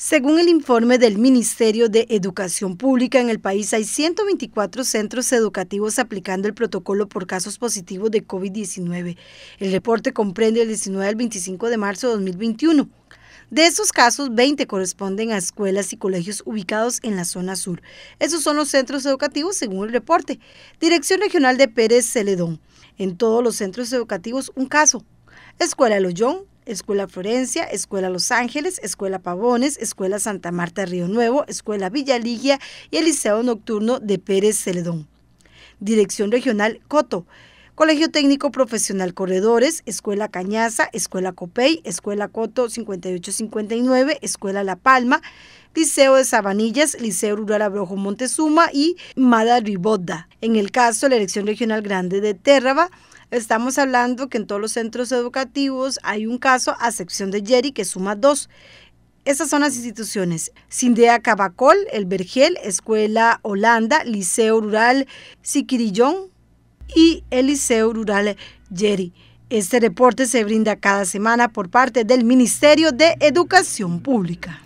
Según el informe del Ministerio de Educación Pública, en el país hay 124 centros educativos aplicando el protocolo por casos positivos de COVID-19. El reporte comprende el 19 al 25 de marzo de 2021. De esos casos, 20 corresponden a escuelas y colegios ubicados en la zona sur. Esos son los centros educativos según el reporte. Dirección Regional de Pérez Celedón. En todos los centros educativos, un caso. Escuela Loyón, Escuela Florencia, Escuela Los Ángeles, Escuela Pavones, Escuela Santa Marta Río Nuevo, Escuela Villa Ligia y el Liceo Nocturno de Pérez Celedón. Dirección Regional Coto. Colegio Técnico Profesional Corredores, Escuela Cañaza, Escuela Copey, Escuela Coto 5859, Escuela La Palma, Liceo de Sabanillas, Liceo Rural Abrojo Montezuma y Mada En el caso de la Elección Regional Grande de Térraba, Estamos hablando que en todos los centros educativos hay un caso, a excepción de YERI que suma dos. Esas son las instituciones. Sindea Cabacol, El Vergel, Escuela Holanda, Liceo Rural Siquirillón y el Liceo Rural YERI. Este reporte se brinda cada semana por parte del Ministerio de Educación Pública.